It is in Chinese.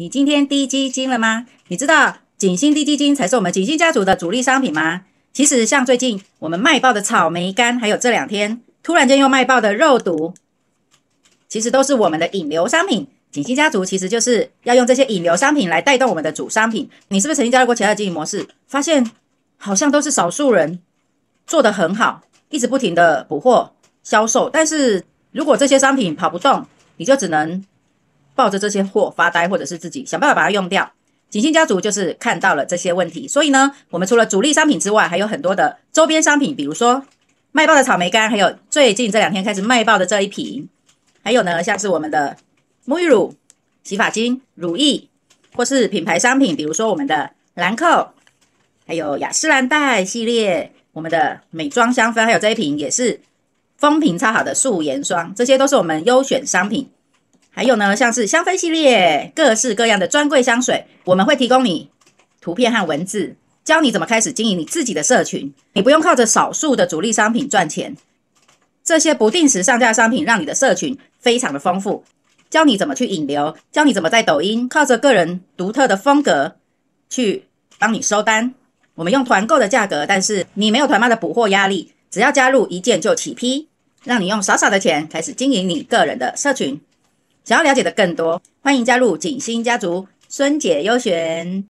你今天低基金了吗？你知道锦星低基金才是我们锦星家族的主力商品吗？其实像最近我们卖爆的草莓干，还有这两天突然间又卖爆的肉毒，其实都是我们的引流商品。锦星家族其实就是要用这些引流商品来带动我们的主商品。你是不是曾经加入过其他的经营模式？发现好像都是少数人做得很好，一直不停的补货销售。但是如果这些商品跑不动，你就只能。抱着这些货发呆，或者是自己想办法把它用掉。锦兴家族就是看到了这些问题，所以呢，我们除了主力商品之外，还有很多的周边商品，比如说卖爆的草莓干，还有最近这两天开始卖爆的这一瓶，还有呢，像是我们的沐浴乳、洗发精、乳液，或是品牌商品，比如说我们的兰蔻，还有雅诗兰黛系列，我们的美妆香氛，还有这一瓶也是风评超好的素颜霜，这些都是我们优选商品。还有呢，像是香氛系列、各式各样的专柜香水，我们会提供你图片和文字，教你怎么开始经营你自己的社群。你不用靠着少数的主力商品赚钱，这些不定时上架商品让你的社群非常的丰富。教你怎么去引流，教你怎么在抖音靠着个人独特的风格去帮你收单。我们用团购的价格，但是你没有团妈的补货压力，只要加入一件就起批，让你用少少的钱开始经营你个人的社群。想要了解的更多，欢迎加入景星家族孙姐优选。